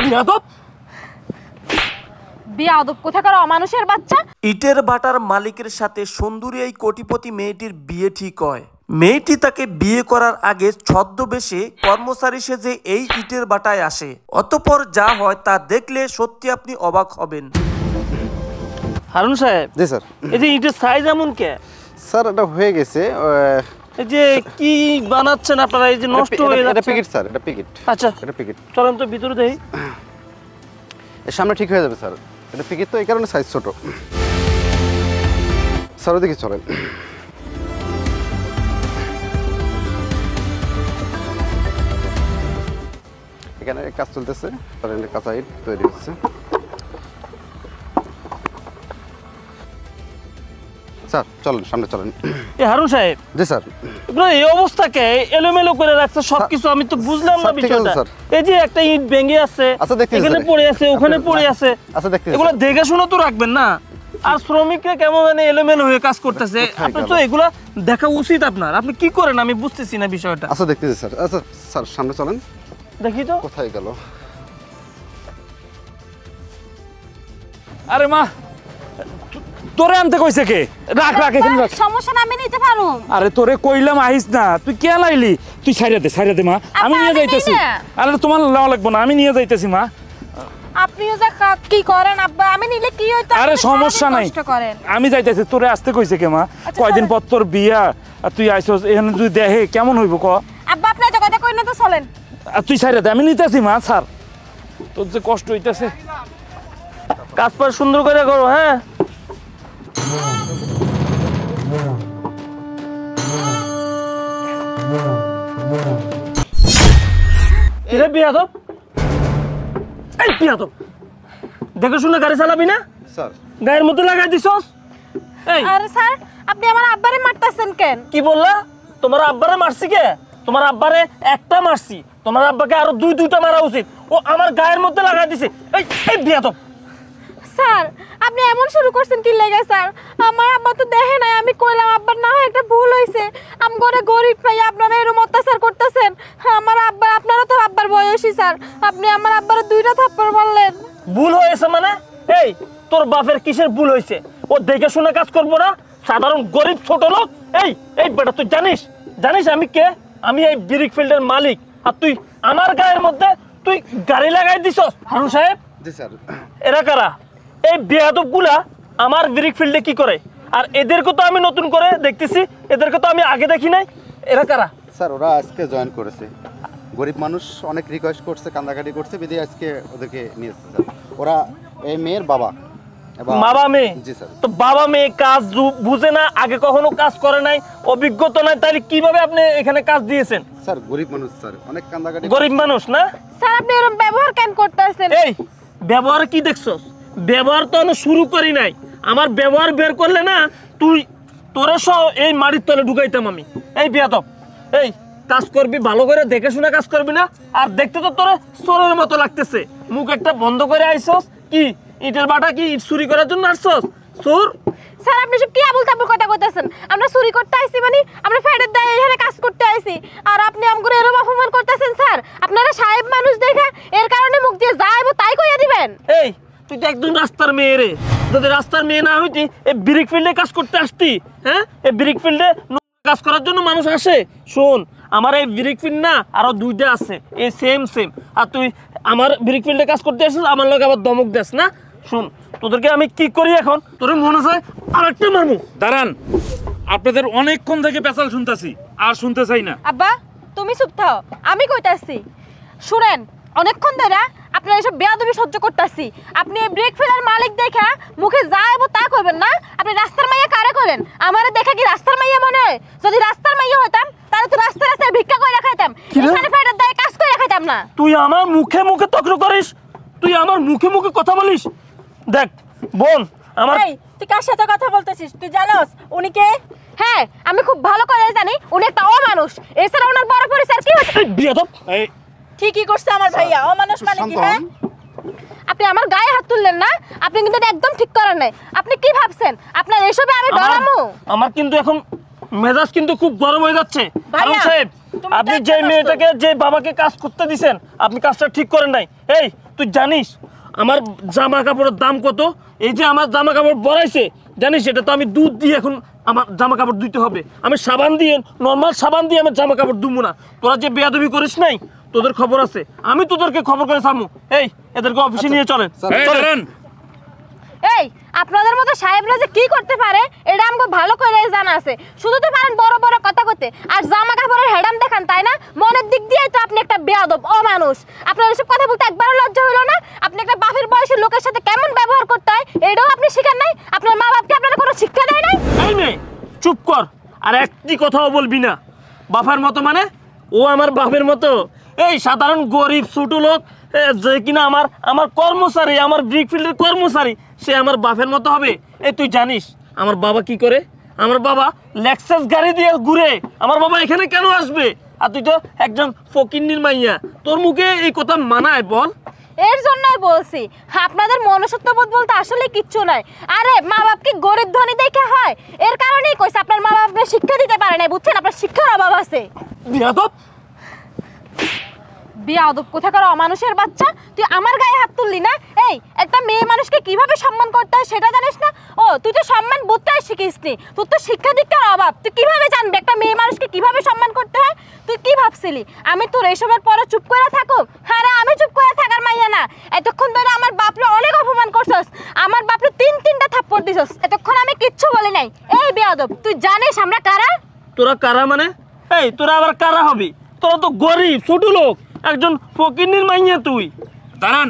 ইটের বাটার মালিকের সাথে সুন্দরী এই কোটিপতি মেয়েটির বিয়ে ঠিক হয় মেয়েটি তাকে বিয়ে করার আগে ছদ্মবেশে কর্মচারী সেজে এই ইটের বাটায় আসে অতপর যা হয় তা দেখলে সত্যি আপনি অবাক হবেন হারুন সাহেব জি স্যার এই যে ইটের সাইজ এমন কে স্যার এটা হয়ে গেছে এই যে কি বানাচ্ছেন আপনারা এই যে নষ্ট হয়ে যাচ্ছে এটা পিকেট স্যার এটা পিকেট আচ্ছা এটা পিকেট চলেন তো ভিতরে দেই এর সামনে ঠিক হয়ে যাবে স্যার এটা পিকেট তো এই কারণে সাইজ ছোট স্যার ওদিকে চলেন এখানে কাজ চলতেছে কারেন্টের কাঁচা তৈরি হচ্ছে স্যার চলেন সামনে চলেন এ হারুন সাহেব জি স্যার এই অবস্থাকে এলোমেলো করে রাখছে সবকিছু আমি তো বুঝলাম না বিষয়টা এই যে একটা ইট ভেঙে আছে আচ্ছা এখানে পড়ে আছে ওখানে আচ্ছা, পড়ে আছে আচ্ছা, আচ্ছা দেখতে এগুলো দেখে শুনে তো রাখবেন না আর শ্রমিকরা কেমন মানে এলোমেলো হয়ে কাজ করতেছে আপনি তো এগুলা দেখা উচিত আপনার আপনি কি করেন আমি বুঝতেছি না বিষয়টা আচ্ছা দেখতেছি স্যার আচ্ছা স্যার সামনে চলেন দেখি তো কোথায় গেল আরে মা তোরে আনতে কইছে কে রাখ রাখ এখানে রাখ সমস্যা না আমি নিতে পারো আরে তোরে কইলাম আহিস না তুই কে লাইলি তুই সাইরা দে সাইরা দে মা আমি নিয়ে যাইতেছি আরে তোমার লাও লাগবে না আমি নিয়ে যাইতেছি মা আপনিও যা কি করেন আব্বা আমি নিলে কি হইতো আরে সমস্যা নাই আমি যাইতেছি তোরে আসতে কইছে কে মা আচ্ছা, কয়দিন পর তোর বিয়া আর তুই আইছস এখানে তুই দেখে কেমন হইব ক আব্বা আপনি এত কথা কই না তো চলেন আর তুই সাইরা দে আমি নিতেছি মা স্যার তোর যে কষ্ট হইতাছে কাজ সুন্দর করে করো হ্যাঁ এরে বিয়াদব এই বিয়াদব দেখে শুনে গাড়ি চালাবি না স্যার গায়ের মধ্যে লাগাই দিছস এই আরে স্যার আপনি আমার আব্বারে মারতাছেন কেন কি বললা তোমার আব্বারে মারছি কে তোমার আব্বারে একটা মারছি তোমার আব্বাকে আরো দুই দুইটা মারা উচিত ও আমার গায়ের মধ্যে লাগাই দিছে এই এই বিয়াদব স্যার আপনি এমন শুরু করছেন কি লাগে স্যার আমার আব্বা তো দেখে নাই আমি কইলাম আব্বার না হয় একটা ভুল হয়েছে আম গরে গরিব পাই আপনারা এরম অত্যাচার করতেছেন আমার আব্বা আপনারা তো আব্বার বয়সী স্যার আপনি আমার আব্বার দুইটা থাপ্পড় মারলেন ভুল হয়েছে মানে এই তোর বাপের কিসের ভুল হয়েছে ও দেখে শুনে কাজ করবো না সাধারণ গরিব ছোট লোক এই এই বেটা তুই জানিস জানিস আমি কে আমি এই বিরিক ফিল্ডের মালিক আর তুই আমার গায়ের মধ্যে তুই গাড়ি লাগাই দিছস হারুন সাহেব জি স্যার এরা কারা এই বেহাদবগুলা আমার ব্রিক ফিল্ডে কি করে আর এদেরকে তো আমি নতুন করে দেখতেছি এদেরকে তো আমি আগে দেখি নাই এরা কারা স্যার ওরা আজকে জয়েন করেছে গরিব মানুষ অনেক রিকোয়েস্ট করছে কান্দাকাটি করছে বিদে আজকে ওদেরকে নিয়ে এসেছে স্যার ওরা এই মেয়ের বাবা বাবা মেয়ে জি স্যার তো বাবা মেয়ে কাজ বুঝে না আগে কখনো কাজ করে নাই অভিজ্ঞতা নাই তাহলে কিভাবে আপনি এখানে কাজ দিয়েছেন স্যার গরিব মানুষ স্যার অনেক কান্দাকাটি গরিব মানুষ না স্যার আপনি এরকম ব্যবহার কেন করতেছেন এই ব্যবহার কি দেখছস ব্যবহার তো আমি শুরু করি নাই আমার ব্যবহার বের করলে না তুই তোরা সহ এই মাটির তলে ঢুকাইতাম আমি এই বিয়াতব এই কাজ করবি ভালো করে দেখে শুনে কাজ করবি না আর দেখতে তো তোর সরের মতো লাগতেছে মুখ একটা বন্ধ করে আইসস কি ইটের বাটা কি ইট চুরি করার জন্য আসছস সুর স্যার আপনি সব কি আবুল তাবুল কথা কইতাছেন আমরা চুরি করতে আইছি মানে আমরা ফ্যাডের দায়ে এখানে কাজ করতে আইছি আর আপনি আমগুলো এরকম অপমান করতেছেন স্যার আপনারা সাহেব মানুষ দেখে এর কারণে মুখ দিয়ে যাইব তাই কইয়া দিবেন এই তুই তো একদম রাস্তার মেয়ে রে যদি রাস্তার মেয়ে না হইতি এই ব্রিক ফিল্ডে কাজ করতে আসতি হ্যাঁ এই ব্রিক ফিল্ডে কাজ করার জন্য মানুষ আসে শোন আমার এই ব্রিক ফিল্ড না আরও দুইটা আছে এই সেম সেম আর তুই আমার ব্রিক ফিল্ডে কাজ করতে আসিস আমার লোক আবার দমক দেস না শোন তোদেরকে আমি কি করি এখন তোর মনে হয় আর একটা মারমু দাঁড়ান আপনাদের অনেকক্ষণ থেকে পেঁচাল শুনতেছি আর শুনতে চাই না আব্বা তুমি চুপ থাও আমি কইতাছি শুনেন অনেকক্ষণ ধরে আপনার এসব বেয়াদবি সহ্য করতেছি আপনি এই ব্রেক ফেলার মালিক দেখা মুখে যা এবো তা করবেন না আপনি রাস্তার মাইয়া কারে করেন আমার দেখা কি রাস্তার মাইয়া মনে হয় যদি রাস্তার মাইয়া হতাম তাহলে তো রাস্তায় রাস্তায় ভিক্ষা করে রাখাইতাম এখানে ফেরার দায়ে কাজ করে রাখাইতাম না তুই আমার মুখে মুখে তক্র করিস তুই আমার মুখে মুখে কথা বলিস দেখ বোন আমার তুই কার সাথে কথা বলতেছিস তুই জানোস উনি কে হ্যাঁ আমি খুব ভালো করে জানি উনি একটা অমানুষ এছাড়া ওনার বড় পরিচয় কি হচ্ছে বিয়াদব এই ঠিকই করছে আমার ভাইয়া অমানুষ মানে কি হ্যাঁ আপনি আমার গায়ে হাত তুললেন না আপনি কিন্তু একদম ঠিক করেন নাই আপনি কি ভাবছেন আপনার এসবে আমি ডরামু আমার কিন্তু এখন মেজাজ কিন্তু খুব গরম হয়ে যাচ্ছে কারণ সাহেব আপনি যে মেয়েটাকে যে বাবাকে কাজ করতে দিছেন আপনি কাজটা ঠিক করেন নাই এই তুই জানিস আমার জামা কাপড়ের দাম কত এই যে আমার জামা কাপড় বড়াইছে জানিস এটা তো আমি দুধ দিয়ে এখন আমার জামা কাপড় ধুইতে হবে আমি সাবান দিয়ে নর্মাল সাবান দিয়ে আমার জামা কাপড় ধুবো না তোরা যে বেয়াদবি করিস নাই তোদের খবর আছে আমি তোদেরকে খবর করে সামু এই এদেরকে অফিসে আচ্ছা। নিয়ে চলেন চলেন এই আপনাদের মতো সাহেবরা যে কি করতে পারে এটা আমাকে ভালো করে জানা আছে শুধু তো পারেন বড় বড় কথা করতে আর জামা কাপড়ের হেডাম দেখান তাই না মনের দিক দিয়ে তো আপনি একটা বেয়াদব অমানুষ আপনার এসব কথা বলতে একবারও লজ্জা হলো না আপনি একটা বাপের বয়সের লোকের সাথে আর একটি কথাও বলবি না বাফার মতো মানে ও আমার বাপের মতো এই সাধারণ গরিব ছোটো লোক যে কিনা আমার আমার কর্মচারী আমার ব্রিকফিল্ডের কর্মচারী সে আমার বাপের মতো হবে এই তুই জানিস আমার বাবা কি করে আমার বাবা লেক্সাস গাড়ি দিয়ে ঘুরে আমার বাবা এখানে কেন আসবে আর তুই তো একজন ফকিন্নির মাইয়া তোর মুখে এই কথা মানায় বল এর জন্যই বলছি আপনাদের বোধ বলতে আসলে কিচ্ছু নাই আরে মা বাপ কি গরিব ধনী দেখে হয় এর কারণেই কইছে আপনার মা বাপ শিক্ষা দিতে পারে না বুঝছেন আপনার শিক্ষার অভাব আছে বিয়াদব কোথাকার অমানুষের বাচ্চা তুই আমার গায়ে হাত তুললি না এই একটা মেয়ে মানুষকে কিভাবে সম্মান করতে হয় সেটা জানিস না ও তুই তো সম্মান বুঝতে শিখিসনি তুই তো শিক্ষা দীক্ষার অভাব তুই কিভাবে জানবি একটা মেয়ে মানুষকে কিভাবে সম্মান করতে হয় তুই কি ভাবছিলি আমি তোর এসবের পরে চুপ করে থাকো হ্যাঁ আমি চুপ করে থাকার মাই তোরা কারা মানে এই তোরা আবার কারা হবি তোরা তো গরিব ছোট লোক একজন ফকিরনির মাইয়া তুই দাঁড়ান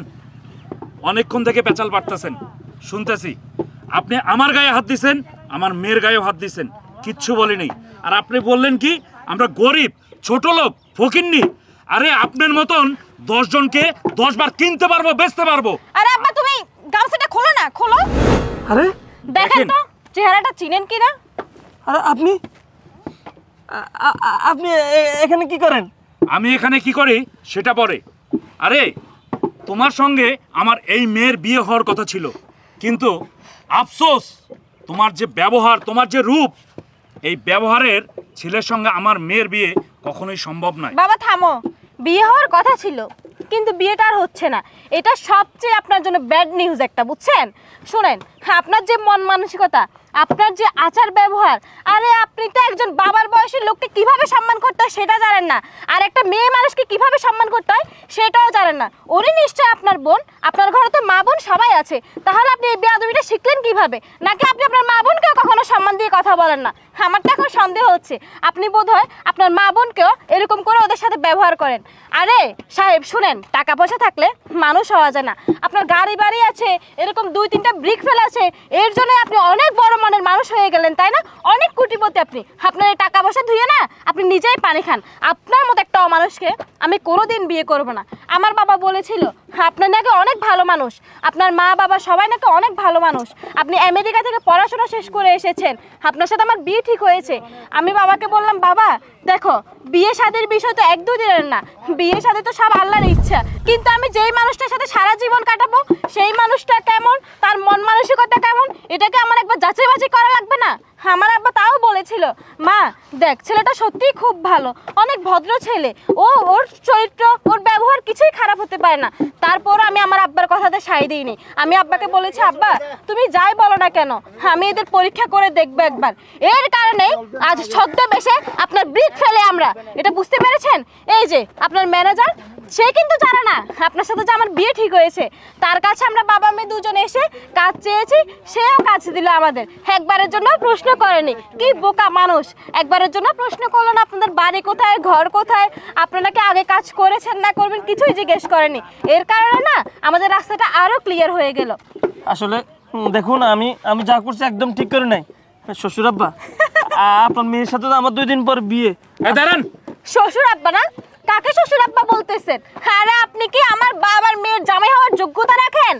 অনেকক্ষণ থেকে পেঁচাল পারতেছেন শুনতেছি আপনি আমার গায়ে হাত দিছেন আমার মেয়ের গায়ে হাত দিছেন কিচ্ছু বলিনি আর আপনি বললেন কি আমরা গরিব ছোট লোক ফকিরনি আরে আপনার মতন দশ জনকে দশ বার কিনতে পারবো বেচতে পারবো আরে আব্বা তুমি গামছাটা খোলো না খোলো আরে দেখেন তো চেহারাটা চিনেন কিনা আরে আপনি আপনি এখানে কি করেন আমি এখানে কি করি সেটা পরে আরে তোমার সঙ্গে আমার এই মেয়ের বিয়ে হওয়ার কথা ছিল কিন্তু আফসোস তোমার যে ব্যবহার তোমার যে রূপ এই ব্যবহারের ছেলের সঙ্গে আমার মেয়ের বিয়ে কখনোই সম্ভব নয় বাবা থামো বিয়ে হওয়ার কথা ছিল কিন্তু বিয়েটা আর হচ্ছে না এটা সবচেয়ে আপনার জন্য ব্যাড নিউজ একটা বুঝছেন শোনেন হ্যাঁ, আপনার যে মন মানসিকতা আপনার যে আচার ব্যবহার আরে আপনি তো একজন বাবার বয়সের লোককে কিভাবে সম্মান করতে হয় সেটা জানেন না আর একটা মেয়ে মানুষকে কিভাবে সম্মান করতে হয় সেটাও জানেন না উনি নিশ্চয় আপনার বোন আপনার ঘরে তো মা বোন সবাই আছে তাহলে আপনি এই বেয়াদবিটা শিখলেন কিভাবে নাকি আপনি আপনার মা বোনকেও কখনো সম্মান দিয়ে কথা বলেন না আমার তো এখন সন্দেহ হচ্ছে আপনি বোধ হয় আপনার মা বোনকেও এরকম করে ওদের সাথে ব্যবহার করেন আরে সাহেব শুনেন জানেন টাকা পয়সা থাকলে মানুষ হওয়া যায় না আপনার গাড়ি বাড়ি আছে এরকম দুই তিনটা ব্রিক ফেল আছে এর জন্য আপনি অনেক বড় মনের মানুষ হয়ে গেলেন তাই না অনেক কুটিপতি আপনি আপনার এই টাকা পয়সা ধুয়ে না আপনি নিজেই পানি খান আপনার মতো একটা অমানুষকে আমি কোনোদিন বিয়ে করব না আমার বাবা বলেছিল হ্যাঁ, আপনার নাকি অনেক ভালো মানুষ আপনার মা বাবা সবাই নাকি অনেক ভালো মানুষ আপনি আমেরিকা থেকে পড়াশোনা শেষ করে এসেছেন আপনার সাথে আমার বিয়ে ঠিক হয়েছে আমি বাবাকে বললাম বাবা দেখো বিয়ে সাদের বিষয় তো এক দুদিনের না বিয়ে সাদে তো সব আল্লাহ ইচ্ছা কিন্তু আমি যেই মানুষটার সাথে সারা জীবন কাটাবো সেই মানুষটা কেমন তার মন মানসিকতা কেমন এটাকে আমার একবার যাচাই বাছাই করা লাগবে না আমার আব্বা তাও বলেছিল মা দেখ ছেলেটা সত্যিই খুব ভালো অনেক ভদ্র ছেলে ও ওর চরিত্র ওর ব্যবহার কিছুই খারাপ হতে পারে না তারপর আমি আমার আব্বার কথাতে সাই দিইনি আমি আব্বাকে বলেছি আব্বা তুমি যাই বলো না কেন আমি এদের পরীক্ষা করে দেখবো একবার এর কারণেই আজ ছদ্মবেশে আপনার ব্রিক ফেলে আমরা এটা বুঝতে পেরেছেন এই যে আপনার ম্যানেজার সে কিন্তু জানে না আপনার সাথে যে আমার বিয়ে ঠিক হয়েছে তার কাছে আমরা বাবা মেয়ে দুজন এসে কাজ চেয়েছি সেও কাজ দিল আমাদের একবারের জন্য প্রশ্ন করেনি কি বোকা মানুষ একবারের জন্য প্রশ্ন করলো না আপনাদের বাড়ি কোথায় ঘর কোথায় আপনারা কি আগে কাজ করেছেন না করবেন কিছুই জিজ্ঞেস করেনি এর কারণে না আমাদের রাস্তাটা আরও ক্লিয়ার হয়ে গেল আসলে দেখুন আমি আমি যা করছি একদম ঠিক করে নাই শ্বশুর আব্বা আপনার মেয়ের সাথে তো আমার দুই দিন পর বিয়ে দাঁড়ান শ্বশুর আব্বা না কাকে শ্বশুর আব্বা বলতেছেন আরে আপনি কি আমার বাবার মেয়ের জামাই হওয়ার যোগ্যতা রাখেন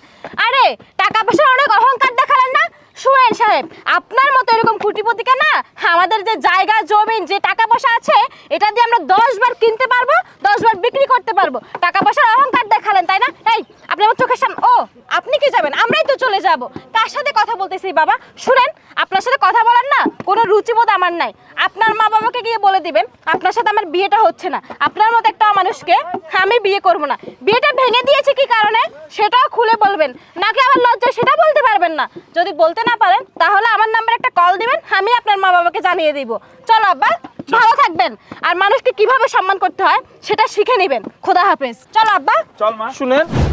আরে টাকা পয়সার অনেক অহংকার দেখালেন না সুরেন সাহেব আপনার মতো এরকম কুটিপতিকে না আমাদের যে জায়গা জমিন যে টাকা পয়সা আছে এটা দিয়ে আমরা দশ বার কিনতে পারবো দশ বার বিক্রি করতে পারবো টাকা পয়সার অহংকার দেখালেন তাই না এই আপনি আমার চোখের সামনে ও আপনি কি যাবেন যাব কার সাথে কথা বলতেছি বাবা শুনেন আপনার সাথে কথা বলার না কোনো রুচিবোধ আমার নাই আপনার মা বাবাকে গিয়ে বলে দিবেন আপনার সাথে আমার বিয়েটা হচ্ছে না আপনার মতো একটা মানুষকে আমি বিয়ে করব না বিয়েটা ভেঙে দিয়েছে কি কারণে সেটাও খুলে বলবেন নাকি আমার লজ্জা সেটা বলতে পারবেন না যদি বলতে না পারেন তাহলে আমার নাম্বারে একটা কল দিবেন আমি আপনার মা বাবাকে জানিয়ে দিব চলো আব্বা ভালো থাকবেন আর মানুষকে কিভাবে সম্মান করতে হয় সেটা শিখে নেবেন খোদা হাফেজ চলো আব্বা চল মা শুনেন